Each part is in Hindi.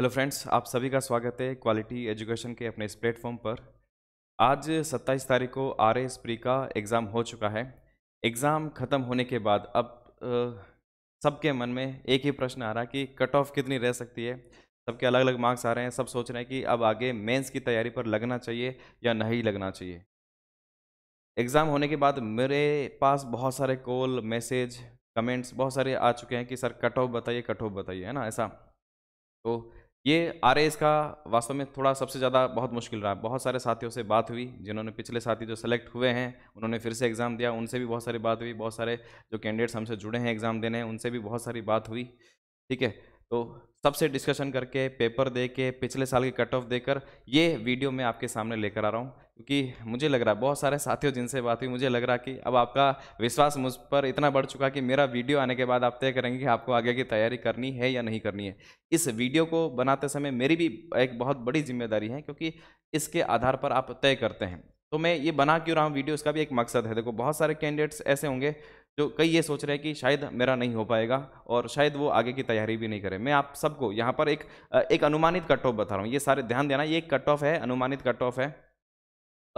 हेलो फ्रेंड्स आप सभी का स्वागत है क्वालिटी एजुकेशन के अपने इस प्लेटफॉर्म पर आज 27 तारीख को आर एस प्री का एग्ज़ाम हो चुका है एग्ज़ाम ख़त्म होने के बाद अब सबके मन में एक ही प्रश्न आ रहा है कि कट ऑफ कितनी रह सकती है सबके अलग अलग मार्क्स आ रहे हैं सब सोच रहे हैं कि अब आगे मेंस की तैयारी पर लगना चाहिए या नहीं लगना चाहिए एग्ज़ाम होने के बाद मेरे पास बहुत सारे कॉल मैसेज कमेंट्स बहुत सारे आ चुके हैं कि सर कट ऑफ बताइए कट ऑफ बताइए है ना ऐसा तो ये आर का वास्तव में थोड़ा सबसे ज़्यादा बहुत मुश्किल रहा बहुत सारे साथियों से बात हुई जिन्होंने पिछले साथी जो सेलेक्ट हुए हैं उन्होंने फिर से एग्ज़ाम दिया उनसे भी बहुत सारी बात हुई बहुत सारे जो कैंडिडेट्स हमसे जुड़े हैं एग्ज़ाम देने उनसे भी बहुत सारी बात हुई ठीक है तो सबसे डिस्कशन करके पेपर दे के पिछले साल के कट ऑफ देकर ये वीडियो मैं आपके सामने लेकर आ रहा हूँ क्योंकि मुझे लग रहा है बहुत सारे साथियों जिनसे बात हुई मुझे लग रहा कि अब आपका विश्वास मुझ पर इतना बढ़ चुका कि मेरा वीडियो आने के बाद आप तय करेंगे कि आपको आगे की तैयारी करनी है या नहीं करनी है इस वीडियो को बनाते समय मेरी भी एक बहुत बड़ी जिम्मेदारी है क्योंकि इसके आधार पर आप तय करते हैं तो मैं ये बना क्यों रहा हूँ वीडियो इसका भी एक मकसद है देखो बहुत सारे कैंडिडेट्स ऐसे होंगे जो कई ये सोच रहे हैं कि शायद मेरा नहीं हो पाएगा और शायद वो आगे की तैयारी भी नहीं करे मैं आप सबको यहाँ पर एक एक अनुमानित कट ऑफ बता रहा हूँ ये सारे ध्यान देना ये एक कट ऑफ है अनुमानित कट ऑफ है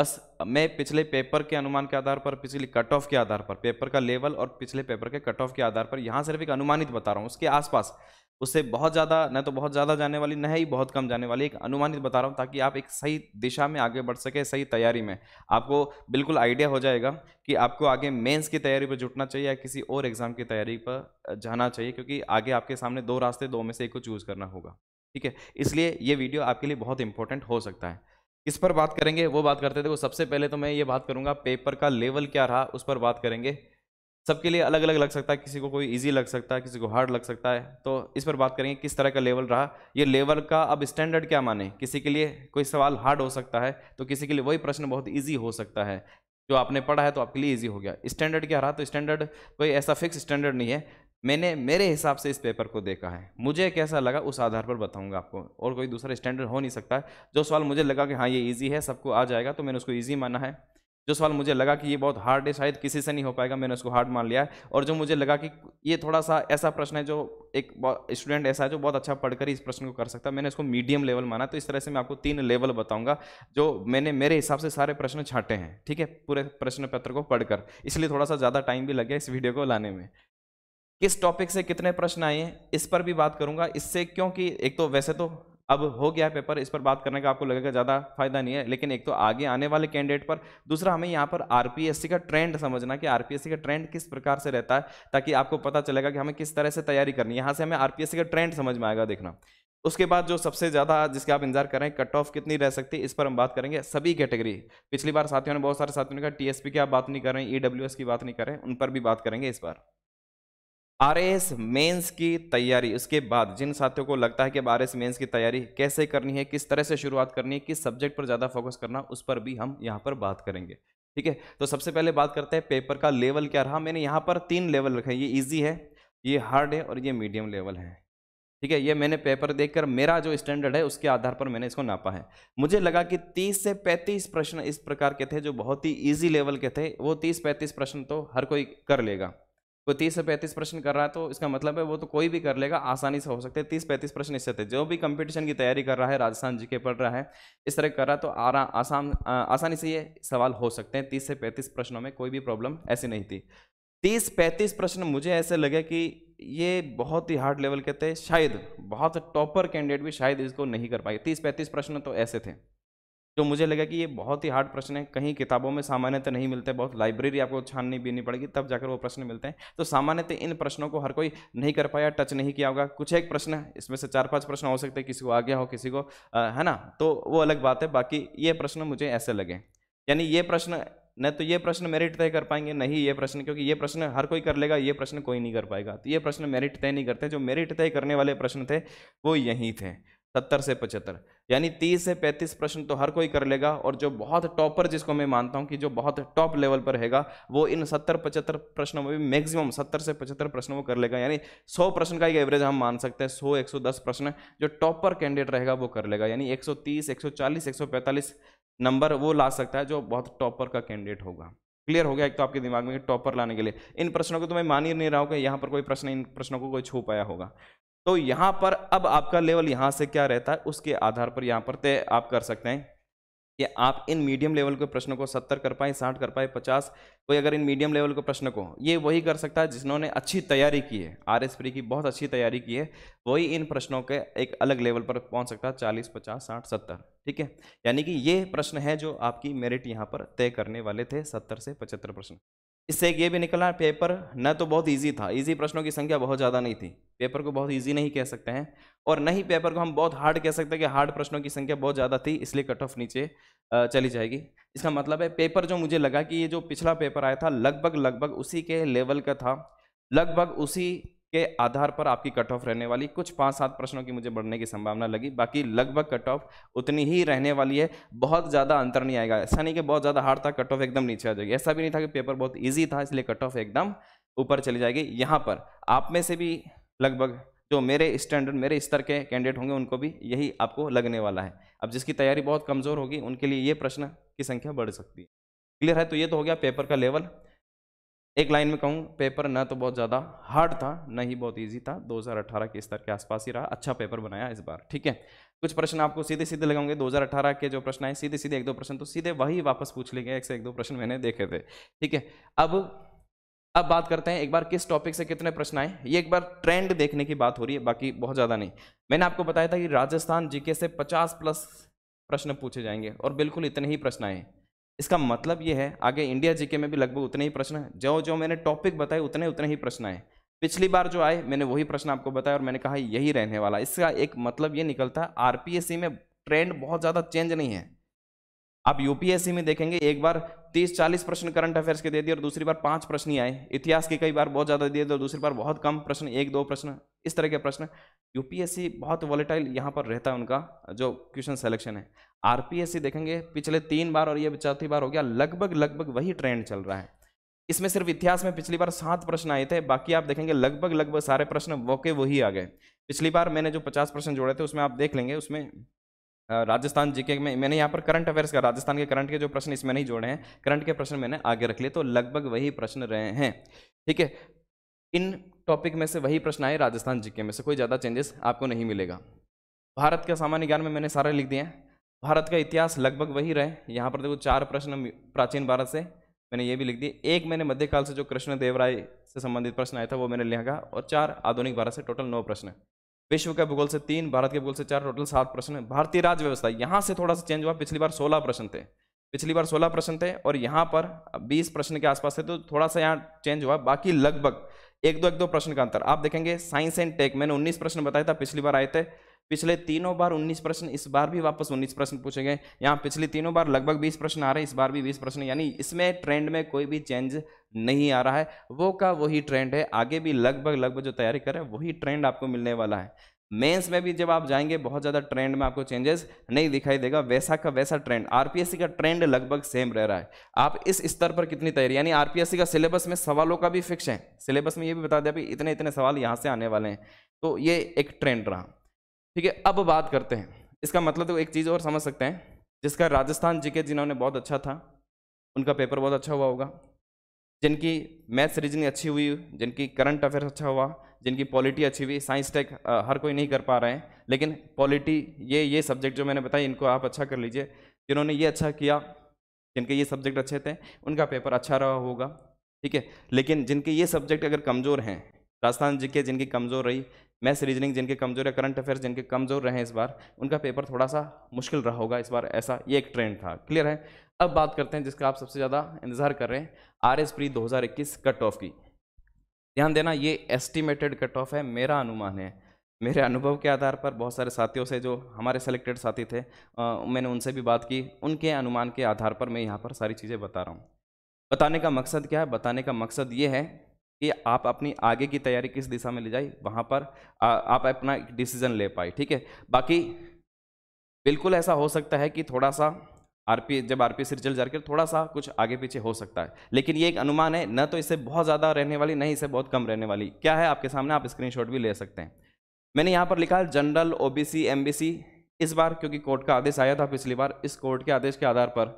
बस मैं पिछले पेपर के अनुमान के आधार पर पिछले कट ऑफ के आधार पर पेपर का लेवल और पिछले पेपर के कट ऑफ के आधार पर यहाँ सिर्फ एक अनुमानित बता रहा हूँ उसके आसपास उससे बहुत ज़्यादा न तो बहुत ज़्यादा जाने वाली न ही बहुत कम जाने वाली एक अनुमानित बता रहा हूँ ताकि आप एक सही दिशा में आगे बढ़ सके सही तैयारी में आपको बिल्कुल आइडिया हो जाएगा कि आपको आगे मेंस की तैयारी पर जुटना चाहिए या किसी और एग्ज़ाम की तैयारी पर जाना चाहिए क्योंकि आगे आपके सामने दो रास्ते दो में से एक को चूज़ करना होगा ठीक है इसलिए ये वीडियो आपके लिए बहुत इंपॉर्टेंट हो सकता है किस पर बात करेंगे वो बात करते थे वो सबसे पहले तो मैं ये बात करूँगा पेपर का लेवल क्या रहा उस पर बात करेंगे सबके लिए अलग अलग लग सकता है किसी को कोई इजी लग सकता है किसी को हार्ड लग सकता है तो इस पर बात करेंगे किस तरह का लेवल रहा ये लेवल का अब स्टैंडर्ड क्या माने किसी के लिए कोई सवाल हार्ड हो सकता है तो किसी के लिए वही प्रश्न बहुत ईजी हो सकता है जो आपने पढ़ा है तो आपके लिए ईजी हो गया स्टैंडर्ड क्या रहा तो स्टैंडर्ड कोई ऐसा फिक्स स्टैंडर्ड नहीं है मैंने मेरे हिसाब से इस पेपर को देखा है मुझे कैसा लगा उस आधार पर बताऊंगा आपको और कोई दूसरा स्टैंडर्ड हो नहीं सकता जो सवाल मुझे लगा कि हाँ ये ईजी है सबको आ जाएगा तो मैंने उसको ईजी माना है जो सवाल मुझे लगा कि ये बहुत हार्ड है शायद किसी से नहीं हो पाएगा मैंने उसको हार्ड मान लिया है और जो मुझे लगा कि ये थोड़ा सा ऐसा प्रश्न है जो एक स्टूडेंट ऐसा है जो बहुत अच्छा पढ़कर इस प्रश्न को कर सकता है मैंने इसको मीडियम लेवल माना तो इस तरह से मैं आपको तीन लेवल बताऊंगा जो मैंने मेरे हिसाब से सारे प्रश्न छाटे हैं ठीक है पूरे प्रश्न पत्र को पढ़कर इसलिए थोड़ा सा ज़्यादा टाइम भी लगे इस वीडियो को लाने में किस टॉपिक से कितने प्रश्न आए हैं इस पर भी बात करूंगा इससे क्योंकि एक तो वैसे तो अब हो गया पेपर इस पर बात करने का आपको लगेगा ज़्यादा फायदा नहीं है लेकिन एक तो आगे आने वाले कैंडिडेट पर दूसरा हमें यहाँ पर आर का ट्रेंड समझना कि आर का ट्रेंड किस प्रकार से रहता है ताकि आपको पता चलेगा कि हमें किस तरह से तैयारी करनी है यहाँ से हमें आर का ट्रेंड समझ में आएगा देखना उसके बाद जो सबसे ज़्यादा जिसके आप इंतजार कर रहे हैं कट ऑफ कितनी रह सकती है इस पर हम बात करेंगे सभी कैटेगरी पिछली बार साथियों ने बहुत सारे साथियों ने कहा टीएसपी की आप बात नहीं कर रहे हैं ई e की बात नहीं कर रहे हैं उन पर भी बात करेंगे इस बार आर एस मेन्स की तैयारी उसके बाद जिन साथियों को लगता है कि अब आर मेन्स की तैयारी कैसे करनी है किस तरह से शुरुआत करनी है किस सब्जेक्ट पर ज़्यादा फोकस करना उस पर भी हम यहाँ पर बात करेंगे ठीक है तो सबसे पहले बात करते हैं पेपर का लेवल क्या रहा मैंने यहाँ पर तीन लेवल रखे हैं ये ईजी है ये हार्ड है और ये मीडियम लेवल है ठीक है ये मैंने पेपर देखकर मेरा जो स्टैंडर्ड है उसके आधार पर मैंने इसको नापा है मुझे लगा कि 30 से 35 प्रश्न इस प्रकार के थे जो बहुत ही इजी लेवल के थे वो 30-35 प्रश्न तो हर कोई कर लेगा कोई तीस से पैंतीस प्रश्न कर रहा है तो इसका मतलब है वो तो कोई भी कर लेगा आसानी से हो सकते हैं तीस पैंतीस प्रश्न इससे थे जो भी कंपटीशन की तैयारी कर रहा है राजस्थान जी के पढ़ रहा है इस तरह कर रहा है तो आरा आसान आसानी से ये सवाल हो सकते हैं तीस से पैंतीस प्रश्नों में कोई भी प्रॉब्लम ऐसी नहीं थी तीस पैंतीस प्रश्न मुझे ऐसे लगे कि ये बहुत ही हार्ड लेवल के थे शायद बहुत टॉपर कैंडिडेट भी शायद इसको नहीं कर पाए तीस पैंतीस प्रश्न तो ऐसे थे जो तो मुझे लगा कि ये बहुत ही हार्ड प्रश्न है कहीं किताबों में सामान्यतः नहीं मिलते बहुत लाइब्रेरी आपको छाननी बीनी पड़ेगी तब जाकर वो प्रश्न मिलते हैं तो सामान्यतः इन प्रश्नों को हर कोई नहीं कर पाया टच नहीं किया होगा कुछ एक प्रश्न है इसमें से चार पाँच प्रश्न हो सकते हैं किसी को आ गया हो किसी को आ, है ना तो वो अलग बात है बाकी ये प्रश्न मुझे ऐसे लगे यानी ये प्रश्न न तो ये प्रश्न मेरिट तय कर पाएंगे नहीं ये प्रश्न क्योंकि ये प्रश्न हर कोई कर लेगा ये प्रश्न कोई नहीं कर पाएगा तो ये प्रश्न मेरिट तय नहीं करते जो मेरिट तय करने वाले प्रश्न थे वो यहीं थे सत्तर से पचहत्तर यानी तीस से पैंतीस प्रश्न तो हर कोई कर लेगा और जो बहुत टॉपर जिसको मैं मानता हूँ कि जो बहुत टॉप लेवल पर हैगा वो इन सत्तर पचहत्तर प्रश्नों में भी मैक्सिमम सत्तर से पचहत्तर प्रश्न वो कर लेगा यानी सौ प्रश्न का एक एवरेज हम मान सकते हैं सौ एक सौ दस प्रश्न जो टॉपर कैंडिडेट रहेगा वो कर लेगा यानी एक सौ तीस एक सौ चालीस एक सौ पैंतालीस नंबर वो ला सकता है जो बहुत टॉपर का कैंडिडेट होगा क्लियर हो गया एक तो आपके दिमाग में टॉपर लाने के लिए इन प्रश्नों को तो मैं मान ही नहीं रहा हूँ कि यहाँ पर कोई प्रश्न इन प्रश्नों को कोई छू पाया होगा तो यहाँ पर अब आपका लेवल यहाँ से क्या रहता है उसके आधार पर यहाँ पर तय आप कर सकते हैं कि आप इन मीडियम लेवल के प्रश्नों को सत्तर कर पाए साठ कर पाए पचास कोई अगर इन मीडियम लेवल के प्रश्न को ये वही कर सकता है जिन्होंने अच्छी तैयारी की है आर एस की बहुत अच्छी तैयारी की है वही इन प्रश्नों के एक अलग लेवल पर पहुंच सकता है चालीस पचास साठ सत्तर ठीक है यानी कि ये प्रश्न है जो आपकी मेरिट यहाँ पर तय करने वाले थे सत्तर से पचहत्तर प्रश्न इससे एक ये भी निकला पेपर न तो बहुत ईजी था ईजी प्रश्नों की संख्या बहुत ज़्यादा नहीं थी पेपर को बहुत ईजी नहीं कह सकते हैं और न ही पेपर को हम बहुत हार्ड कह सकते हैं कि हार्ड प्रश्नों की संख्या बहुत ज़्यादा थी इसलिए कट ऑफ नीचे चली जाएगी इसका मतलब है पेपर जो मुझे लगा कि ये जो पिछला पेपर आया था लगभग लगभग उसी के लेवल का था लगभग उसी के आधार पर आपकी कट ऑफ रहने वाली कुछ पाँच सात प्रश्नों की मुझे बढ़ने की संभावना लगी बाकी लगभग कट ऑफ उतनी ही रहने वाली है बहुत ज़्यादा अंतर नहीं आएगा ऐसा नहीं कि बहुत ज़्यादा हार्ड था कट ऑफ एकदम नीचे आ जाएगी ऐसा भी नहीं था कि पेपर बहुत ईजी था इसलिए कट ऑफ एकदम ऊपर चली जाएगी यहाँ पर आप में से भी लगभग जो मेरे स्टैंडर्ड मेरे स्तर के कैंडिडेट होंगे उनको भी यही आपको लगने वाला है अब जिसकी तैयारी बहुत कमज़ोर होगी उनके लिए ये प्रश्न की संख्या बढ़ सकती है क्लियर है तो ये तो हो गया पेपर का लेवल एक लाइन में कहूँ पेपर ना तो बहुत ज़्यादा हार्ड था ना ही बहुत ईजी था 2018 के स्तर के आसपास ही रहा अच्छा पेपर बनाया इस बार ठीक है कुछ प्रश्न आपको सीधे सीधे लगाऊंगे 2018 के जो प्रश्न आए सीधे सीधे एक दो प्रश्न तो सीधे वही वापस पूछ लेंगे एक से एक दो प्रश्न मैंने देखे थे ठीक है अब अब बात करते हैं एक बार किस टॉपिक से कितने प्रश्न आए ये एक बार ट्रेंड देखने की बात हो रही है बाकी बहुत ज़्यादा नहीं मैंने आपको बताया था कि राजस्थान जीके से पचास प्लस प्रश्न पूछे जाएंगे और बिल्कुल इतने ही प्रश्न आए इसका मतलब ये है आगे इंडिया जीके में भी लगभग उतने ही प्रश्न हैं जो जो मैंने टॉपिक बताए उतने उतने ही प्रश्न हैं पिछली बार जो आए मैंने वही प्रश्न आपको बताया और मैंने कहा यही रहने वाला इसका एक मतलब ये निकलता है आरपीएससी में ट्रेंड बहुत ज़्यादा चेंज नहीं है आप यूपीएससी में देखेंगे एक बार 30-40 प्रश्न करंट अफेयर्स के दे दिए और दूसरी बार पांच प्रश्न ही आए इतिहास के कई बार बहुत ज़्यादा दिए तो दूसरी बार बहुत कम प्रश्न एक दो प्रश्न इस तरह के प्रश्न यूपीएससी बहुत वॉलेटाइल यहाँ पर रहता है उनका जो क्वेश्चन सेलेक्शन है आरपीएससी देखेंगे पिछले तीन बार और ये चौथी बार हो गया लगभग लगभग वही ट्रेंड चल रहा है इसमें सिर्फ इतिहास में पिछली बार सात प्रश्न आए थे बाकी आप देखेंगे लगभग लगभग सारे प्रश्न वोके वही आ गए पिछली बार मैंने जो पचास प्रश्न जोड़े थे उसमें आप देख लेंगे उसमें राजस्थान जीके में मैंने यहाँ पर करंट अफेयर्स का राजस्थान के करंट के जो प्रश्न इसमें नहीं जोड़े हैं करंट के प्रश्न मैंने आगे रख लिए तो लगभग वही प्रश्न रहे हैं ठीक है इन टॉपिक में से वही प्रश्न आए राजस्थान जीके में से कोई ज़्यादा चेंजेस आपको नहीं मिलेगा भारत का सामान्य ज्ञान में मैंने सारे लिख दिए हैं भारत का इतिहास लगभग वही रहे यहाँ पर देखो चार प्रश्न प्राचीन भारत से मैंने ये भी लिख दिए एक मैंने मध्यकाल से जो कृष्ण देवराय से संबंधित प्रश्न आया था वो मैंने लिखा और चार आधुनिक भारत से टोटल नौ प्रश्न विश्व के भूगोल से तीन भारत के भूगोल से चार टोटल सात प्रश्न भारतीय राज्य व्यवस्था यहाँ से थोड़ा सा चेंज हुआ पिछली बार सोलह प्रश्न थे पिछली बार सोलह प्रश्न थे और यहाँ पर बीस प्रश्न के आसपास थे तो थोड़ा सा यहाँ चेंज हुआ बाकी लगभग एक दो एक दो प्रश्न का अंतर आप देखेंगे साइंस एंड टेक मैंने 19 प्रश्न बताया था पिछली बार आए थे पिछले तीनों बार 19 प्रश्न इस बार भी वापस 19 प्रश्न पूछे गए यहाँ पिछले तीनों बार लगभग 20 प्रश्न आ रहे हैं इस बार भी 20 प्रश्न यानी इसमें ट्रेंड में कोई भी चेंज नहीं आ रहा है वो का वही ट्रेंड है आगे भी लगभग लगभग जो तैयारी करें वही ट्रेंड आपको मिलने वाला है मेंस में भी जब आप जाएंगे बहुत ज़्यादा ट्रेंड में आपको चेंजेस नहीं दिखाई देगा वैसा का वैसा ट्रेंड आरपीएससी का ट्रेंड लगभग सेम रह रहा है आप इस स्तर पर कितनी तैयारी यानी आरपीएससी का सिलेबस में सवालों का भी फिक्स है सिलेबस में ये भी बता दिया अभी इतने इतने सवाल यहाँ से आने वाले हैं तो ये एक ट्रेंड रहा ठीक है अब बात करते हैं इसका मतलब तो एक चीज़ और समझ सकते हैं जिसका राजस्थान जी जिन्होंने बहुत अच्छा था उनका पेपर बहुत अच्छा हुआ होगा जिनकी मैथ्स रीजनिंग अच्छी हुई जिनकी करंट अफेयर अच्छा हुआ जिनकी पॉलिटी अच्छी हुई साइंस टेक हर कोई नहीं कर पा रहे हैं लेकिन पॉलिटी ये ये सब्जेक्ट जो मैंने बताया इनको आप अच्छा कर लीजिए जिन्होंने ये अच्छा किया जिनके ये सब्जेक्ट अच्छे थे उनका पेपर अच्छा रहा होगा ठीक है लेकिन जिनके ये सब्जेक्ट अगर कमज़ोर हैं राजस्थान जी के जिनकी कमज़ोर रही मैथ्स रीजनिंग जिनके कमज़ोर है करंट अफेयर्स जिनके कमज़ोर रहे हैं इस बार उनका पेपर थोड़ा सा मुश्किल रहा होगा इस बार ऐसा ये एक ट्रेंड था क्लियर है अब बात करते हैं जिसका आप सबसे ज़्यादा इंतजार कर रहे हैं आर एस प्री दो कट ऑफ की ध्यान देना ये एस्टिमेटेड कट ऑफ है मेरा अनुमान है मेरे अनुभव के आधार पर बहुत सारे साथियों से जो हमारे सेलेक्टेड साथी थे आ, मैंने उनसे भी बात की उनके अनुमान के आधार पर मैं यहाँ पर सारी चीज़ें बता रहा हूँ बताने का मकसद क्या है बताने का मकसद ये है कि आप अपनी आगे की तैयारी किस दिशा में ले जाए वहाँ पर आ, आप अपना डिसीजन ले पाए ठीक है बाकी बिल्कुल ऐसा हो सकता है कि थोड़ा सा आरपी जब आरपीएस रिजल्ट जाकर थोड़ा सा कुछ आगे पीछे हो सकता है लेकिन ये एक अनुमान है न तो इससे बहुत ज़्यादा रहने वाली नहीं इससे बहुत कम रहने वाली क्या है आपके सामने आप स्क्रीनशॉट भी ले सकते हैं मैंने यहाँ पर लिखा है जनरल ओबीसी एमबीसी इस बार क्योंकि कोर्ट का आदेश आया था पिछली बार इस कोर्ट के आदेश के आधार पर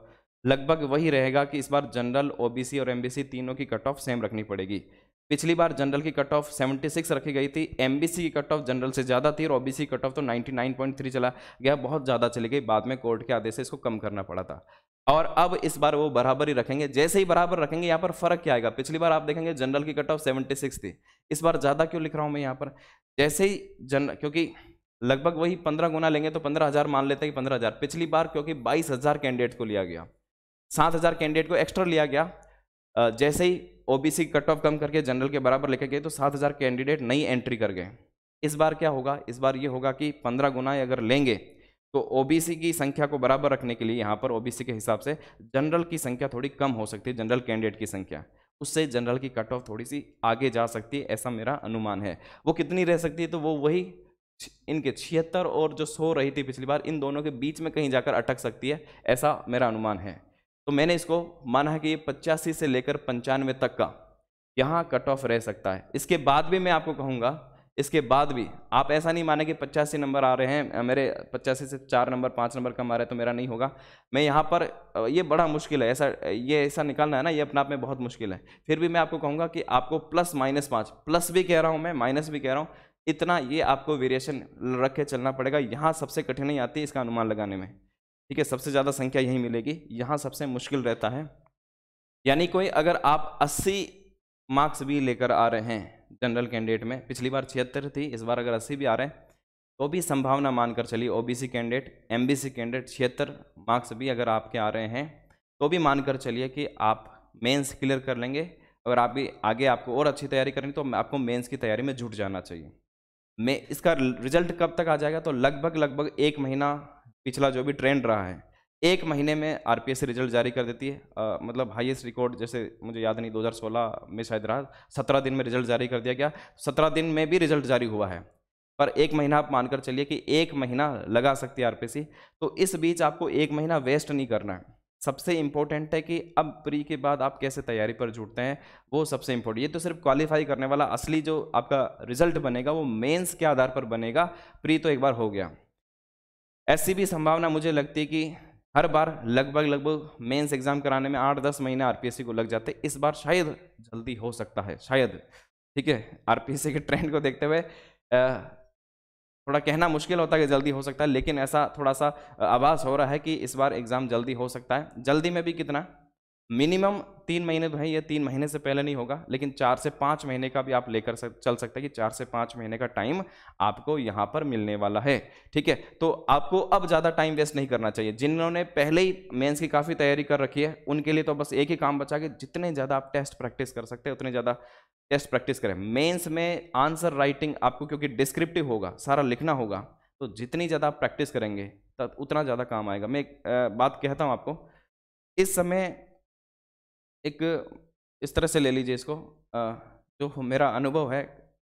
लगभग वही रहेगा कि इस बार जनरल ओबीसी और एमबीसी तीनों की कट ऑफ सेम रखनी पड़ेगी पिछली बार जनरल की कट ऑफ 76 रखी गई थी एमबीसी की कट ऑफ जनरल से ज़्यादा थी और ओबीसी कट ऑफ तो 99.3 चला गया बहुत ज़्यादा चली गई बाद में कोर्ट के आदेश से इसको कम करना पड़ा था और अब इस बार वो बराबर ही रखेंगे जैसे ही बराबर रखेंगे यहाँ पर फर्क क्या आएगा पिछली बार आप देखेंगे जनरल की कट ऑफ सिक्स थी इस बार ज़्यादा क्यों लिख रहा हूँ मैं यहाँ पर जैसे ही जन क्योंकि लगभग वही पंद्रह गुना लेंगे तो पंद्रह हज़ार मान लेते हैं कि पंद्रह हज़ार पिछली बार क्योंकि बाईस हज़ार कैंडिडेट को लिया गया सात हज़ार कैंडिडेट को एक्स्ट्रा लिया गया जैसे ही ओबीसी कट ऑफ कम करके जनरल के बराबर लेके गए तो सात हज़ार कैंडिडेट नई एंट्री कर गए इस बार क्या होगा इस बार ये होगा कि पंद्रह गुना अगर लेंगे तो ओबीसी की संख्या को बराबर रखने के लिए यहाँ पर ओबीसी के हिसाब से जनरल की संख्या थोड़ी कम हो सकती है जनरल कैंडिडेट की संख्या उससे जनरल की कट ऑफ थोड़ी सी आगे जा सकती है ऐसा मेरा अनुमान है वो कितनी रह सकती है तो वो वही इनके छिहत्तर और जो सौ रही थी पिछली बार इन दोनों के बीच में कहीं जाकर अटक सकती है ऐसा मेरा अनुमान है तो मैंने इसको माना है कि ये पचासी से लेकर पंचानवे तक का यहाँ कट ऑफ रह सकता है इसके बाद भी मैं आपको कहूँगा इसके बाद भी आप ऐसा नहीं माने कि पचासी नंबर आ रहे हैं मेरे पचासी से चार नंबर पाँच नंबर कम आ रहे हैं तो मेरा नहीं होगा मैं यहाँ पर ये बड़ा मुश्किल है ऐसा ये ऐसा निकालना है ना ये अपने आप में बहुत मुश्किल है फिर भी मैं आपको कहूँगा कि आपको प्लस माइनस पाँच प्लस भी कह रहा हूँ मैं माइनस भी कह रहा हूँ इतना ये आपको वेरिएशन रख के चलना पड़ेगा यहाँ सबसे कठिनाई आती है इसका अनुमान लगाने में ठीक है सबसे ज़्यादा संख्या यही मिलेगी यहाँ सबसे मुश्किल रहता है यानी कोई अगर आप 80 मार्क्स भी लेकर आ रहे हैं जनरल कैंडिडेट में पिछली बार छिहत्तर थी इस बार अगर अस्सी भी आ रहे हैं तो भी संभावना मानकर चलिए ओबीसी कैंडिडेट एमबीसी कैंडिडेट छिहत्तर मार्क्स भी अगर आपके आ रहे हैं तो भी मानकर चलिए कि आप मेंस क्लियर कर लेंगे अगर आप भी आगे आपको और अच्छी तैयारी करनी तो आपको मेंस की तैयारी में जुट जाना चाहिए मैं इसका रिजल्ट कब तक आ जाएगा तो लगभग लगभग एक महीना पिछला जो भी ट्रेंड रहा है एक महीने में आर रिजल्ट जारी कर देती है आ, मतलब हाईएस्ट रिकॉर्ड जैसे मुझे याद नहीं 2016 में शायद रहा सत्रह दिन में रिजल्ट जारी कर दिया गया सत्रह दिन में भी रिजल्ट जारी हुआ है पर एक महीना आप मानकर चलिए कि एक महीना लगा सकती है आर तो इस बीच आपको एक महीना वेस्ट नहीं करना है सबसे इम्पोर्टेंट है कि अब प्री के बाद आप कैसे तैयारी पर जुटते हैं वो सबसे इम्पोर्टेंट ये तो सिर्फ क्वालिफाई करने वाला असली जो आपका रिजल्ट बनेगा वो मेंस के आधार पर बनेगा प्री तो एक बार हो गया ऐसी भी संभावना मुझे लगती है कि हर बार लगभग लगभग मेंस एग्ज़ाम कराने में आठ दस महीने आर को लग जाते इस बार शायद जल्दी हो सकता है शायद ठीक है आर के ट्रेंड को देखते हुए थोड़ा कहना मुश्किल होता है कि जल्दी हो सकता है लेकिन ऐसा थोड़ा सा आवाज़ हो रहा है कि इस बार एग्ज़ाम जल्दी हो सकता है जल्दी में भी कितना मिनिमम तीन महीने भाई ये तीन महीने से पहले नहीं होगा लेकिन चार से पाँच महीने का भी आप लेकर सक, चल सकते हैं कि चार से पाँच महीने का टाइम आपको यहाँ पर मिलने वाला है ठीक है तो आपको अब ज़्यादा टाइम वेस्ट नहीं करना चाहिए जिन्होंने पहले ही मेंस की काफ़ी तैयारी कर रखी है उनके लिए तो बस एक ही काम बचा कि जितने ज़्यादा आप टेस्ट प्रैक्टिस कर सकते हैं उतने ज़्यादा टेस्ट प्रैक्टिस करें मेन्स में आंसर राइटिंग आपको क्योंकि डिस्क्रिप्टिव होगा सारा लिखना होगा तो जितनी ज़्यादा आप प्रैक्टिस करेंगे तब उतना ज़्यादा काम आएगा मैं एक बात कहता हूँ आपको इस समय एक इस तरह से ले लीजिए इसको जो मेरा अनुभव है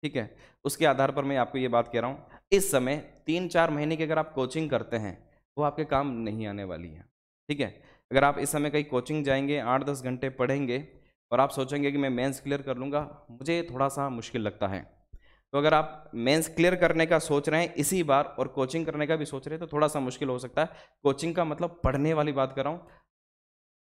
ठीक है उसके आधार पर मैं आपको ये बात कह रहा हूँ इस समय तीन चार महीने की अगर आप कोचिंग करते हैं वो आपके काम नहीं आने वाली है ठीक है अगर आप इस समय कहीं कोचिंग जाएंगे आठ दस घंटे पढ़ेंगे और आप सोचेंगे कि मैं मेंस क्लियर कर लूँगा मुझे थोड़ा सा मुश्किल लगता है तो अगर आप मेंस क्लियर करने का सोच रहे हैं इसी बार और कोचिंग करने का भी सोच रहे हैं तो थोड़ा सा मुश्किल हो सकता है कोचिंग का मतलब पढ़ने वाली बात कर रहा हूँ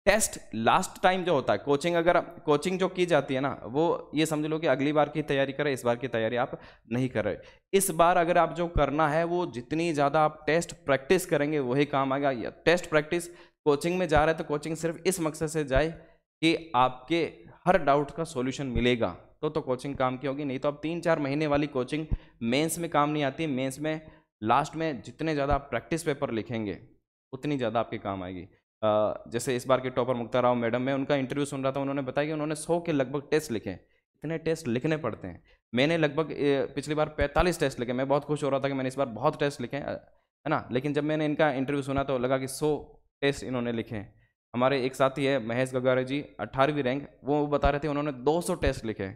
टेस्ट लास्ट टाइम जो होता है कोचिंग अगर कोचिंग जो की जाती है ना वो ये समझ लो कि अगली बार की तैयारी करें इस बार की तैयारी आप नहीं कर रहे इस बार अगर आप जो करना है वो जितनी ज़्यादा आप टेस्ट प्रैक्टिस करेंगे वही काम आएगा या टेस्ट प्रैक्टिस कोचिंग में जा रहे हैं तो कोचिंग सिर्फ इस मकसद से जाए कि आपके हर डाउट का सोल्यूशन मिलेगा तो तो कोचिंग काम की होगी नहीं तो आप तीन चार महीने वाली कोचिंग मेंस में काम नहीं आती मेंस में लास्ट में जितने ज़्यादा आप प्रैक्टिस पेपर लिखेंगे उतनी ज़्यादा आपके काम आएगी जैसे इस बार के टॉपर मुक्ता राव मैडम मैं उनका इंटरव्यू सुन रहा था उन्होंने बताया कि उन्होंने सौ के लगभग टेस्ट लिखे इतने टेस्ट लिखने पड़ते हैं मैंने लगभग पिछली बार पैंतालीस टेस्ट लिखे मैं बहुत खुश हो रहा था कि मैंने इस बार बहुत टेस्ट लिखे है ना लेकिन जब मैंने इनका इंटरव्यू सुना तो लगा कि सौ टेस्ट इन्होंने लिखे हमारे एक साथी है महेश गगारे जी अट्ठारहवीं रैंक वो बता रहे थे उन्होंने 200 टेस्ट लिखे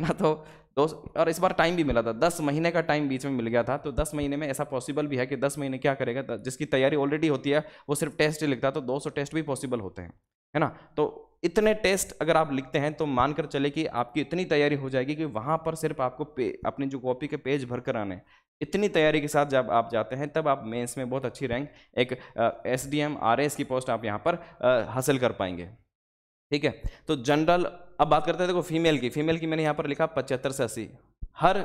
है ना तो दो और इस बार टाइम भी मिला था दस महीने का टाइम बीच में मिल गया था तो दस महीने में ऐसा पॉसिबल भी है कि दस महीने क्या करेगा जिसकी तैयारी ऑलरेडी होती है वो सिर्फ टेस्ट ही लिखता है तो दो सौ टेस्ट भी पॉसिबल होते हैं है ना तो इतने टेस्ट अगर आप लिखते हैं तो मानकर चले कि आपकी इतनी तैयारी हो जाएगी कि वहाँ पर सिर्फ आपको अपने जो कॉपी के पेज भर कर आने इतनी तैयारी के साथ जब आप जाते हैं तब आप मेंस में बहुत अच्छी रैंक एक S D M R S की पोस्ट आप यहाँ पर हासिल कर पाएंगे ठीक है तो जनरल अब बात करते हैं देखो फीमेल की फीमेल की मैंने यहाँ पर लिखा पचहत्तर से अस्सी हर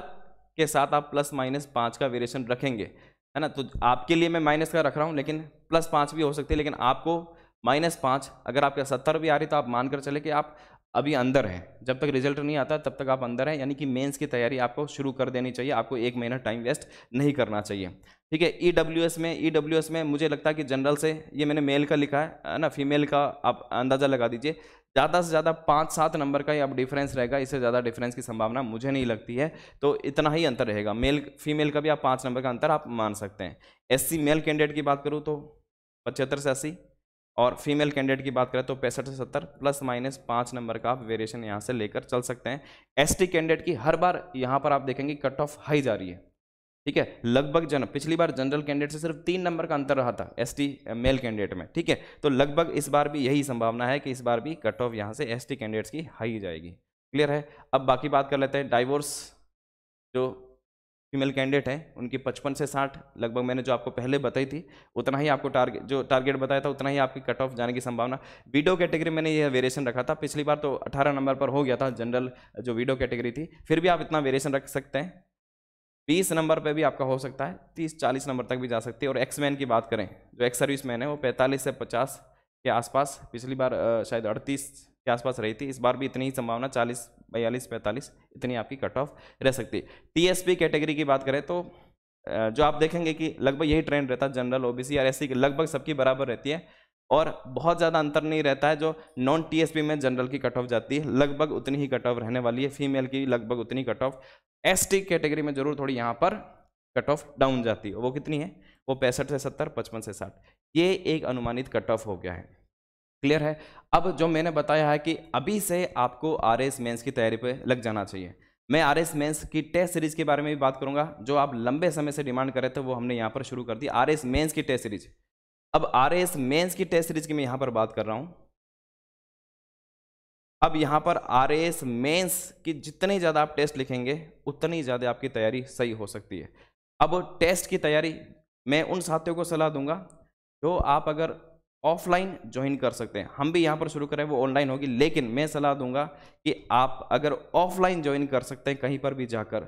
के साथ आप प्लस माइनस पाँच का वेरिएशन रखेंगे है ना तो आपके लिए मैं माइनस का रख रहा हूँ लेकिन प्लस पाँच भी हो सकती है लेकिन आपको माइनस पाँच अगर आपके सत्तर भी आ रही तो आप मानकर चले कि आप अभी अंदर है जब तक रिजल्ट नहीं आता तब तक आप अंदर हैं यानी कि मेंस की तैयारी आपको शुरू कर देनी चाहिए आपको एक महीना टाइम वेस्ट नहीं करना चाहिए ठीक है ई e में ई e में मुझे लगता है कि जनरल से ये मैंने मेल का लिखा है ना फीमेल का आप अंदाज़ा लगा दीजिए ज़्यादा से ज़्यादा पाँच सात नंबर का ही अब डिफरेंस रहेगा इससे ज़्यादा डिफरेंस की संभावना मुझे नहीं लगती है तो इतना ही अंतर रहेगा मेल फीमेल का भी आप पाँच नंबर का अंतर आप मान सकते हैं एस मेल कैंडिडेट की बात करूँ तो पचहत्तर से अस्सी और फीमेल कैंडिडेट की बात करें तो पैंसठ से सत्तर प्लस माइनस पाँच नंबर का आप वेरिएशन यहाँ से लेकर चल सकते हैं एसटी कैंडिडेट की हर बार यहाँ पर आप देखेंगे कट ऑफ हाई जा रही है ठीक है लगभग जन पिछली बार जनरल कैंडिडेट से सिर्फ तीन नंबर का अंतर रहा था एसटी मेल कैंडिडेट में ठीक है तो लगभग इस बार भी यही संभावना है कि इस बार भी कट ऑफ यहाँ से एसटी कैंडिडेट्स की हाई जाएगी क्लियर है अब बाकी बात कर लेते हैं डाइवोर्स जो फीमेल कैंडिडेट हैं उनकी पचपन से साठ लगभग मैंने जो आपको पहले बताई थी उतना ही आपको टारगेट जो टारगेट बताया था उतना ही आपकी कट ऑफ जाने की संभावना वीडियो कैटेगरी मैंने यह वेरिएशन रखा था पिछली बार तो अठारह नंबर पर हो गया था जनरल जो वीडियो कैटेगरी थी फिर भी आप इतना वेरिएशन रख सकते हैं बीस नंबर पर भी आपका हो सकता है तीस चालीस नंबर तक भी जा सकती है और एक्समैन की बात करें जो एक्स सर्विस मैन है वो पैंतालीस से पचास के आसपास पिछली बार शायद अड़तीस के आसपास रही थी इस बार भी इतनी ही संभावना चालीस बयालीस पैंतालीस इतनी आपकी कट ऑफ रह सकती है टीएसपी कैटेगरी की बात करें तो जो आप देखेंगे कि लगभग यही ट्रेंड रहता है जनरल ओबीसी और एससी लगभग सबकी बराबर रहती है और बहुत ज़्यादा अंतर नहीं रहता है जो नॉन टीएसपी में जनरल की कट ऑफ जाती है लगभग उतनी ही कट ऑफ रहने वाली है फीमेल की लगभग उतनी कट ऑफ एसटी कैटेगरी में जरूर थोड़ी यहाँ पर कट ऑफ डाउन जाती है वो कितनी है वो पैंसठ से सत्तर पचपन से साठ ये एक अनुमानित कट ऑफ हो गया है क्लियर है अब जो मैंने बताया है कि अभी से आपको आर एस मेन्स की तैयारी पर लग जाना चाहिए मैं आर एस मेन्स की टेस्ट सीरीज़ के बारे में भी बात करूंगा जो आप लंबे समय से डिमांड कर रहे थे वो हमने यहाँ पर शुरू कर दी आर एस मेन्स की टेस्ट सीरीज अब आर एस मेन्स की टेस्ट सीरीज की मैं यहाँ पर बात कर रहा हूँ अब यहाँ पर आर एस मेन्स की जितनी ज़्यादा आप टेस्ट लिखेंगे उतनी ज़्यादा आपकी तैयारी सही हो सकती है अब टेस्ट की तैयारी मैं उन साथियों को सलाह दूंगा जो आप अगर ऑफलाइन ज्वाइन कर सकते हैं हम भी यहाँ पर शुरू करें वो ऑनलाइन होगी लेकिन मैं सलाह दूंगा कि आप अगर ऑफलाइन ज्वाइन कर सकते हैं कहीं पर भी जाकर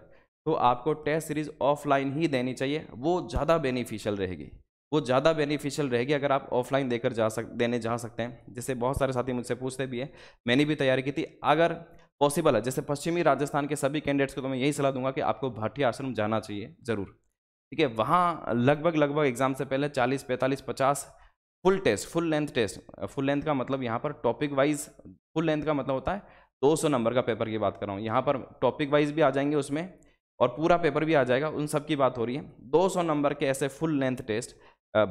तो आपको टेस्ट सीरीज ऑफलाइन ही देनी चाहिए वो ज़्यादा बेनिफिशियल रहेगी वो ज़्यादा बेनिफिशियल रहेगी अगर आप ऑफलाइन देकर जा सक देने जा सकते हैं जैसे बहुत सारे साथी मुझसे पूछते भी हैं मैंने भी तैयारी की थी अगर पॉसिबल है जैसे पश्चिमी राजस्थान के सभी कैंडिडेट्स को तो मैं यही सलाह दूंगा कि आपको भाटी आश्रम जाना चाहिए ज़रूर ठीक है वहाँ लगभग लगभग एग्ज़ाम से पहले 40, 45, 50 full test full length test full length का मतलब यहाँ पर टॉपिक वाइज फुल लेंथ का मतलब होता है 200 नंबर का पेपर की बात कर रहा हूँ यहाँ पर टॉपिक वाइज भी आ जाएंगे उसमें और पूरा पेपर भी आ जाएगा उन सब की बात हो रही है 200 नंबर के ऐसे फुल लेंथ टेस्ट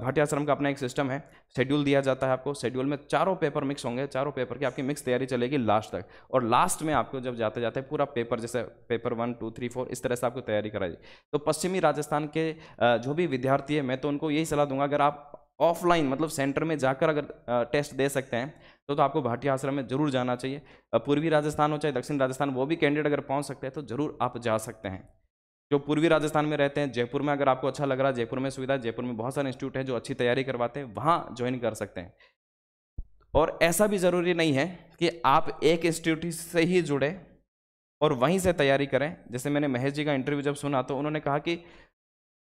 भाटियाश्रम का अपना एक सिस्टम है शेड्यूल दिया जाता है आपको शेड्यूल में चारों पेपर मिक्स होंगे चारों पेपर की आपकी मिक्स तैयारी चलेगी लास्ट तक और लास्ट में आपको जब जाते जाते पूरा पेपर जैसे paper one two three four इस तरह से आपको तैयारी कराई तो पश्चिमी राजस्थान के जो भी विद्यार्थी है मैं तो उनको यही सलाह दूंगा अगर आप ऑफलाइन मतलब सेंटर में जाकर अगर टेस्ट दे सकते हैं तो तो आपको भाटिया आश्रम में जरूर जाना चाहिए पूर्वी राजस्थान हो चाहे दक्षिण राजस्थान वो भी कैंडिडेट अगर पहुंच सकते हैं तो जरूर आप जा सकते हैं जो पूर्वी राजस्थान में रहते हैं जयपुर में अगर आपको अच्छा लग रहा है जयपुर में सुविधा जयपुर में बहुत सारे इंस्टीट्यूट हैं जो अच्छी तैयारी करवाते हैं वहाँ ज्वाइन कर सकते हैं और ऐसा भी ज़रूरी नहीं है कि आप एक इंस्टीट्यूट से ही जुड़े और वहीं से तैयारी करें जैसे मैंने महेश जी का इंटरव्यू जब सुना तो उन्होंने कहा कि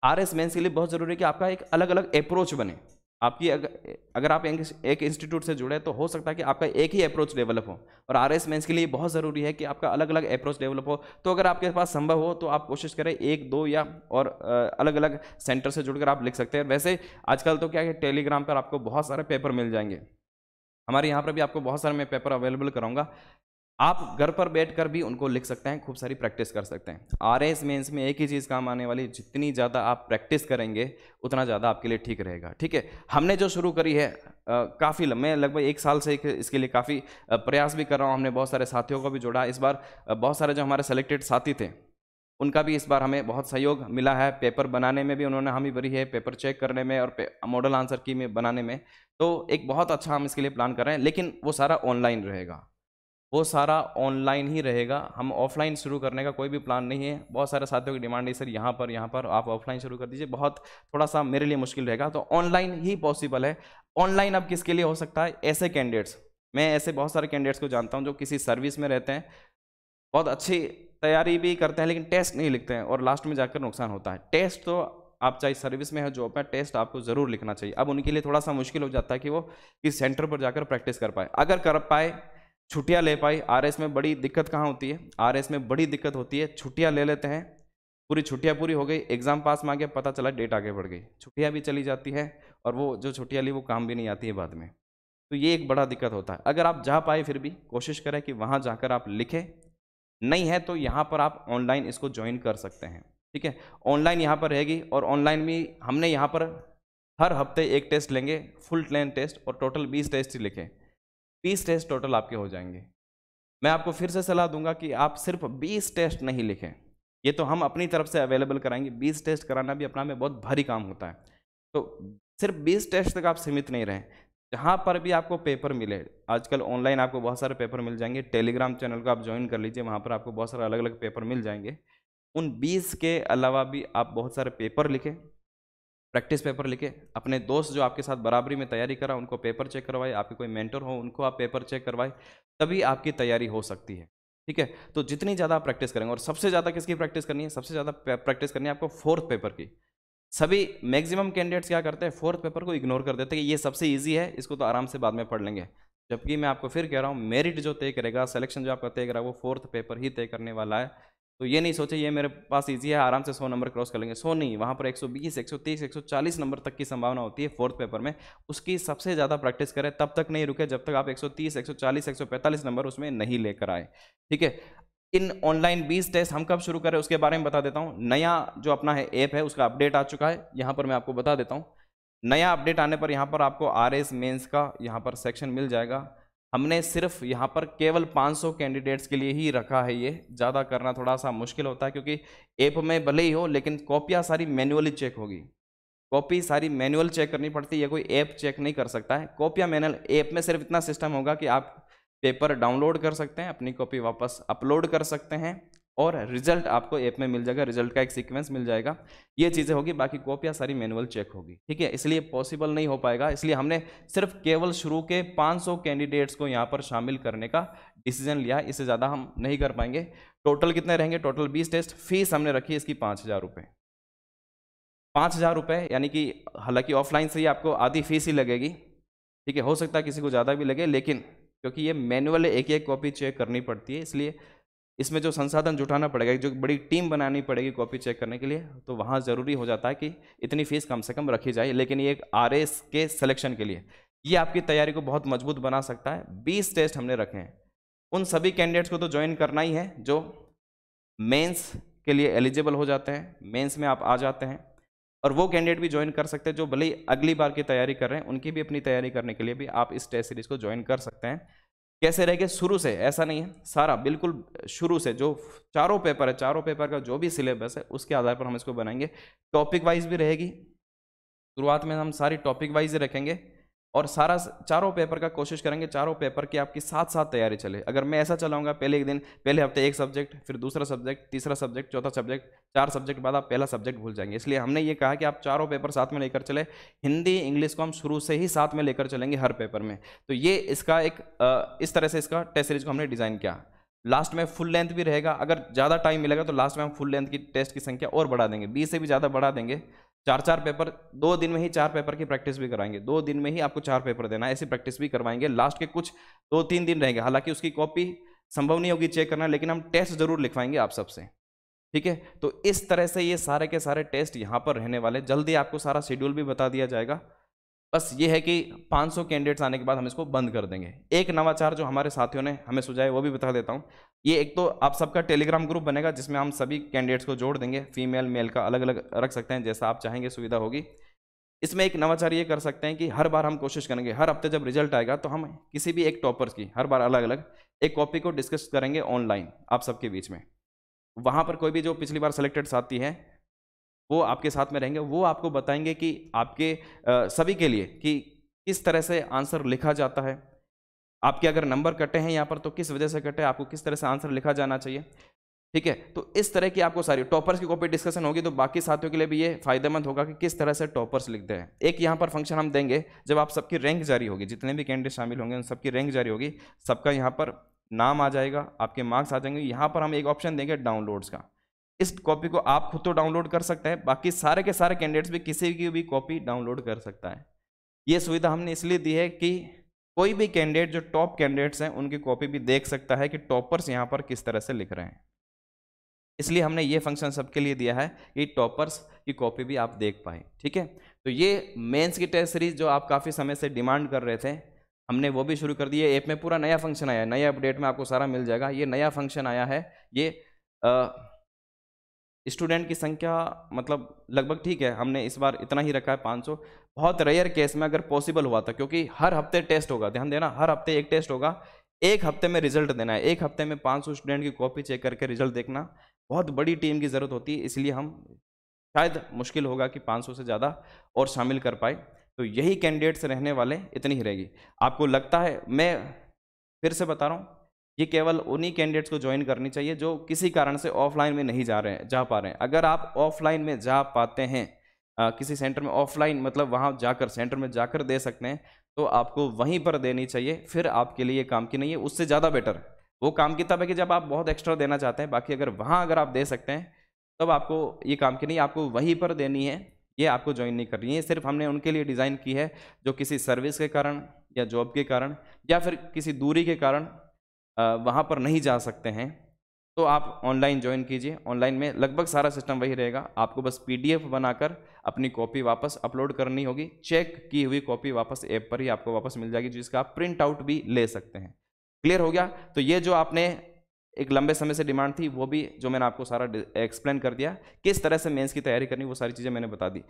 आर एस मेन्स के लिए बहुत ज़रूरी है कि आपका एक अलग अलग अप्रोच बने आपकी अगर अगर आप एक, एक इंस्टीट्यूट से जुड़े तो हो सकता है कि आपका एक ही अप्रोच डेवलप हो और आर एस मेन्स के लिए बहुत ज़रूरी है कि आपका अलग अलग अप्रोच डेवलप हो तो अगर आपके पास संभव हो तो आप कोशिश करें एक दो या और अलग अलग सेंटर से जुड़कर आप लिख सकते हैं वैसे आजकल तो क्या है टेलीग्राम पर आपको बहुत सारे पेपर मिल जाएंगे हमारे यहाँ पर भी आपको बहुत सारे मैं पेपर अवेलेबल कराऊंगा आप घर पर बैठकर भी उनको लिख सकते हैं खूब सारी प्रैक्टिस कर सकते हैं आर एस मेन्स में एक ही चीज़ काम आने वाली जितनी ज़्यादा आप प्रैक्टिस करेंगे उतना ज़्यादा आपके लिए ठीक रहेगा ठीक है हमने जो शुरू करी है काफ़ी लंबे लगभग एक साल से एक इसके लिए काफ़ी प्रयास भी कर रहा हूँ हमने बहुत सारे साथियों को भी जोड़ा इस बार बहुत सारे जो हमारे सेलेक्टेड साथी थे उनका भी इस बार हमें बहुत सहयोग मिला है पेपर बनाने में भी उन्होंने हामी भरी है पेपर चेक करने में और मॉडल आंसर की में बनाने में तो एक बहुत अच्छा हम इसके लिए प्लान कर रहे हैं लेकिन वो सारा ऑनलाइन रहेगा वो सारा ऑनलाइन ही रहेगा हम ऑफलाइन शुरू करने का कोई भी प्लान नहीं है बहुत सारे साथियों की डिमांड है सर यहाँ पर यहाँ पर आप ऑफलाइन शुरू कर दीजिए बहुत थोड़ा सा मेरे लिए मुश्किल रहेगा तो ऑनलाइन ही पॉसिबल है ऑनलाइन अब किसके लिए हो सकता है ऐसे कैंडिडेट्स मैं ऐसे बहुत सारे कैंडिडेट्स को जानता हूँ जो किसी सर्विस में रहते हैं बहुत अच्छी तैयारी भी करते हैं लेकिन टेस्ट नहीं लिखते हैं और लास्ट में जाकर नुकसान होता है टेस्ट तो आप चाहे सर्विस में है जॉब में टेस्ट आपको ज़रूर लिखना चाहिए अब उनके लिए थोड़ा सा मुश्किल हो जाता है कि वो किस सेंटर पर जाकर प्रैक्टिस कर पाए अगर कर पाए छुट्टियाँ ले पाई आरएस में बड़ी दिक्कत कहाँ होती है आरएस में बड़ी दिक्कत होती है छुट्टियाँ ले लेते हैं पूरी छुट्टियाँ पूरी हो गई एग्ज़ाम पास में आ गया पता चला डेट आगे बढ़ गई छुट्टियाँ भी चली जाती है और वो जो छुट्टियाँ ली वो काम भी नहीं आती है बाद में तो ये एक बड़ा दिक्कत होता है अगर आप जा पाए फिर भी कोशिश करें कि वहाँ जाकर आप लिखें नहीं है तो यहाँ पर आप ऑनलाइन इसको ज्वाइन कर सकते हैं ठीक है ऑनलाइन यहाँ पर रहेगी और ऑनलाइन भी हमने यहाँ पर हर हफ्ते एक टेस्ट लेंगे फुल ट्रेन टेस्ट और टोटल बीस टेस्ट ही लिखे बीस टेस्ट टोटल आपके हो जाएंगे मैं आपको फिर से सलाह दूंगा कि आप सिर्फ बीस टेस्ट नहीं लिखें ये तो हम अपनी तरफ से अवेलेबल कराएंगे बीस टेस्ट कराना भी अपना में बहुत भारी काम होता है तो सिर्फ बीस टेस्ट तक आप सीमित नहीं रहें जहाँ पर भी आपको पेपर मिले आजकल ऑनलाइन आपको बहुत सारे पेपर मिल जाएंगे टेलीग्राम चैनल को आप ज्वाइन कर लीजिए वहाँ पर आपको बहुत सारे अलग अलग पेपर मिल जाएंगे उन बीस के अलावा भी आप बहुत सारे पेपर लिखें प्रैक्टिस पेपर लिखे अपने दोस्त जो आपके साथ बराबरी में तैयारी करा उनको पेपर चेक करवाए आपके कोई मेंटर हो उनको आप पेपर चेक करवाए तभी आपकी तैयारी हो सकती है ठीक है तो जितनी ज़्यादा आप प्रैक्टिस करेंगे और सबसे ज़्यादा किसकी प्रैक्टिस करनी है सबसे ज़्यादा प्रैक्टिस करनी है आपको फोर्थ पेपर की सभी मैक्सिमम कैंडिडेट्स क्या करते हैं फोर्थ पेपर को इग्नोर कर देते हैं कि ये सबसे ईजी है इसको तो आराम से बाद में पढ़ लेंगे जबकि मैं आपको फिर कह रहा हूँ मेरिट जो तय करेगा सिलेक्शन जो आपका तय करेगा वो फोर्थ पेपर ही तय करने वाला है तो ये नहीं सोचे ये मेरे पास ईजी है आराम से सौ नंबर क्रॉस कर लेंगे सौ नहीं वहाँ पर एक सौ बीस एक सौ तीस एक सौ चालीस नंबर तक की संभावना होती है फोर्थ पेपर में उसकी सबसे ज़्यादा प्रैक्टिस करें तब तक नहीं रुके जब तक आप एक सौ तीस एक सौ चालीस एक सौ पैंतालीस नंबर उसमें नहीं लेकर आए ठीक है इन ऑनलाइन बीस टेस्ट हम कब शुरू करें उसके बारे में बता देता हूँ नया जो अपना है ऐप है उसका अपडेट आ चुका है यहाँ पर मैं आपको बता देता हूँ नया अपडेट आने पर यहाँ पर आपको आर एस मेन्स का यहाँ पर सेक्शन मिल जाएगा हमने सिर्फ यहाँ पर केवल 500 कैंडिडेट्स के लिए ही रखा है ये ज़्यादा करना थोड़ा सा मुश्किल होता है क्योंकि ऐप में भले ही हो लेकिन कॉपियाँ सारी मैनुअली चेक होगी कॉपी सारी मैनुअल चेक करनी पड़ती है कोई ऐप चेक नहीं कर सकता है कॉपियाँ मैनुअल ऐप में सिर्फ इतना सिस्टम होगा कि आप पेपर डाउनलोड कर सकते हैं अपनी कॉपी वापस अपलोड कर सकते हैं और रिजल्ट आपको ऐप में मिल जाएगा रिजल्ट का एक सीक्वेंस मिल जाएगा ये चीज़ें होगी बाकी कॉपियाँ सारी मैनुअल चेक होगी ठीक है इसलिए पॉसिबल नहीं हो पाएगा इसलिए हमने सिर्फ केवल शुरू के 500 कैंडिडेट्स को यहाँ पर शामिल करने का डिसीजन लिया इससे ज़्यादा हम नहीं कर पाएंगे टोटल कितने रहेंगे टोटल बीस टेस्ट फीस हमने रखी इसकी पाँच हज़ार रुपये पाँच हज़ार रुपये यानी कि हालांकि ऑफलाइन से ही आपको आधी फीस ही लगेगी ठीक है हो सकता है किसी को ज़्यादा भी लगे लेकिन क्योंकि ये मैनुअल एक एक कॉपी चेक करनी पड़ती है इसलिए इसमें जो संसाधन जुटाना पड़ेगा जो बड़ी टीम बनानी पड़ेगी कॉपी चेक करने के लिए तो वहाँ ज़रूरी हो जाता है कि इतनी फीस कम से कम रखी जाए लेकिन ये एक आर के सिलेक्शन के लिए ये आपकी तैयारी को बहुत मजबूत बना सकता है बीस टेस्ट हमने रखे हैं उन सभी कैंडिडेट्स को तो ज्वाइन करना ही है जो मेंस के लिए एलिजिबल हो जाते हैं मेंस में आप आ जाते हैं और वो कैंडिडेट भी ज्वाइन कर सकते हैं जो भले ही अगली बार की तैयारी कर रहे हैं उनकी भी अपनी तैयारी करने के लिए भी आप इस टेस्ट सीरीज़ को ज्वाइन कर सकते हैं कैसे रहेगा शुरू से ऐसा नहीं है सारा बिल्कुल शुरू से जो चारों पेपर है चारों पेपर का जो भी सिलेबस है उसके आधार पर हम इसको बनाएंगे टॉपिक वाइज भी रहेगी शुरुआत में हम सारी टॉपिक वाइज रखेंगे और सारा चारों पेपर का कोशिश करेंगे चारों पेपर की आपकी साथ साथ तैयारी चले अगर मैं ऐसा चलाऊंगा पहले एक दिन पहले हफ्ते एक सब्जेक्ट फिर दूसरा सब्जेक्ट तीसरा सब्जेक्ट चौथा सब्जेक्ट चार सब्जेक्ट बाद आप पहला सब्जेक्ट भूल जाएंगे इसलिए हमने ये कहा कि आप चारों पेपर साथ में लेकर चले हिंदी इंग्लिश को हम शुरू से ही साथ में लेकर चलेंगे हर पेपर में तो ये इसका एक इस तरह से इसका टेस्ट सीरीज को हमने डिज़ाइन किया लास्ट में फुल लेंथ भी रहेगा अगर ज़्यादा टाइम मिलेगा तो लास्ट में हम फुल लेंथ की टेस्ट की संख्या और बढ़ा देंगे बीस से भी ज़्यादा बढ़ा देंगे चार चार पेपर दो दिन में ही चार पेपर की प्रैक्टिस भी कराएंगे दो दिन में ही आपको चार पेपर देना ऐसी प्रैक्टिस भी करवाएंगे लास्ट के कुछ दो तीन दिन रहेंगे हालांकि उसकी कॉपी संभव नहीं होगी चेक करना लेकिन हम टेस्ट जरूर लिखवाएंगे आप सबसे ठीक है तो इस तरह से ये सारे के सारे टेस्ट यहाँ पर रहने वाले जल्दी आपको सारा शेड्यूल भी बता दिया जाएगा बस ये है कि 500 कैंडिडेट्स आने के बाद हम इसको बंद कर देंगे एक नवाचार जो हमारे साथियों ने हमें सुझाए वो भी बता देता हूँ ये एक तो आप सबका टेलीग्राम ग्रुप बनेगा जिसमें हम सभी कैंडिडेट्स को जोड़ देंगे फीमेल मेल का अलग अलग रख सकते हैं जैसा आप चाहेंगे सुविधा होगी इसमें एक नवाचार ये कर सकते हैं कि हर बार हम कोशिश करेंगे हर हफ्ते जब रिजल्ट आएगा तो हम किसी भी एक टॉपर्स की हर बार अलग अलग एक कॉपी को डिस्कस करेंगे ऑनलाइन आप सबके बीच में वहाँ पर कोई भी जो पिछली बार सेलेक्टेड साथी है वो आपके साथ में रहेंगे वो आपको बताएंगे कि आपके सभी के लिए कि किस तरह से आंसर लिखा जाता है आपके अगर नंबर कटे हैं यहाँ पर तो किस वजह से कटे आपको किस तरह से आंसर लिखा जाना चाहिए ठीक है तो इस तरह की आपको सारी टॉपर्स की कॉपी डिस्कशन होगी तो बाकी साथियों के लिए भी ये फायदेमंद होगा कि किस तरह से टॉपर्स लिखते हैं एक यहाँ पर फंक्शन हम देंगे जब आप सबकी रैंक जारी होगी जितने भी कैंडिडेट शामिल होंगे उन सबकी रैंक जारी होगी सबका यहाँ पर नाम आ जाएगा आपके मार्क्स आ जाएंगे यहाँ पर हम एक ऑप्शन देंगे डाउनलोड्स का इस कॉपी को आप खुद तो डाउनलोड कर सकते हैं बाकी सारे के सारे कैंडिडेट्स भी किसी की भी कॉपी डाउनलोड कर सकता है ये सुविधा हमने इसलिए दी है कि कोई भी कैंडिडेट जो टॉप कैंडिडेट्स हैं उनकी कॉपी भी देख सकता है कि टॉपर्स यहाँ पर किस तरह से लिख रहे हैं इसलिए हमने ये फंक्शन सबके लिए दिया है कि टॉपर्स की कॉपी भी आप देख पाए ठीक है तो ये मेंस की टेस्ट सीरीज जो आप काफ़ी समय से डिमांड कर रहे थे हमने वो भी शुरू कर दिया ऐप में पूरा नया फंक्शन आया है नया अपडेट में आपको सारा मिल जाएगा ये नया फंक्शन आया है ये आ, स्टूडेंट की संख्या मतलब लगभग ठीक है हमने इस बार इतना ही रखा है 500 बहुत रेयर केस में अगर पॉसिबल हुआ था तो, क्योंकि हर हफ्ते टेस्ट होगा ध्यान देना हर हफ्ते एक टेस्ट होगा एक हफ्ते में रिजल्ट देना है एक हफ्ते में 500 स्टूडेंट की कॉपी चेक करके रिजल्ट देखना बहुत बड़ी टीम की ज़रूरत होती है इसलिए हम शायद मुश्किल होगा कि 500 से ज़्यादा और शामिल कर पाए तो यही कैंडिडेट्स रहने वाले इतनी ही रहेगी आपको लगता है मैं फिर से बता रहा हूँ ये केवल उन्हीं कैंडिडेट्स को ज्वाइन करनी चाहिए जो किसी कारण से ऑफलाइन में नहीं जा रहे हैं जा पा रहे हैं अगर आप ऑफलाइन में जा पाते हैं आ, किसी सेंटर में ऑफलाइन मतलब वहाँ जाकर सेंटर में जाकर दे सकते हैं तो आपको वहीं पर देनी चाहिए फिर आपके लिए काम की नहीं है उससे ज़्यादा बेटर वो काम की तब है कि जब आप बहुत एक्स्ट्रा देना चाहते हैं बाकी अगर वहाँ अगर आप दे सकते हैं तब आपको ये काम की नहीं आपको वहीं पर देनी है ये आपको ज्वाइन नहीं करनी है सिर्फ हमने उनके लिए डिज़ाइन की है जो किसी सर्विस के कारण या जॉब के कारण या फिर किसी दूरी के कारण वहाँ पर नहीं जा सकते हैं तो आप ऑनलाइन ज्वाइन कीजिए ऑनलाइन में लगभग सारा सिस्टम वही रहेगा आपको बस पीडीएफ बनाकर अपनी कॉपी वापस अपलोड करनी होगी चेक की हुई कॉपी वापस ऐप पर ही आपको वापस मिल जाएगी जिसका आप प्रिंट आउट भी ले सकते हैं क्लियर हो गया तो ये जो आपने एक लंबे समय से डिमांड थी वो भी जो मैंने आपको सारा एक्सप्लेन कर दिया किस तरह से मेंस की तैयारी करनी वो सारी चीज़ें मैंने बता दी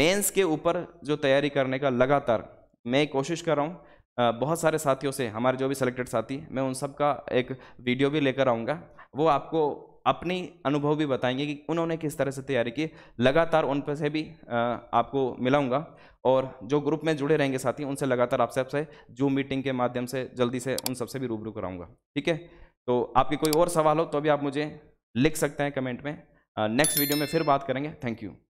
मेंस के ऊपर जो तैयारी करने का लगातार मैं कोशिश कर रहा हूँ बहुत सारे साथियों से हमारे जो भी सेलेक्टेड साथी मैं उन सब का एक वीडियो भी लेकर आऊँगा वो आपको अपनी अनुभव भी बताएंगे कि उन्होंने किस तरह से तैयारी की लगातार उन पर से भी आपको मिलाऊंगा और जो ग्रुप में जुड़े रहेंगे साथी उनसे लगातार आपसे आपसे जूम मीटिंग के माध्यम से जल्दी से उन सबसे भी रूबरू कराऊंगा ठीक है तो आपके कोई और सवाल हो तो भी आप मुझे लिख सकते हैं कमेंट में नेक्स्ट वीडियो में फिर बात करेंगे थैंक यू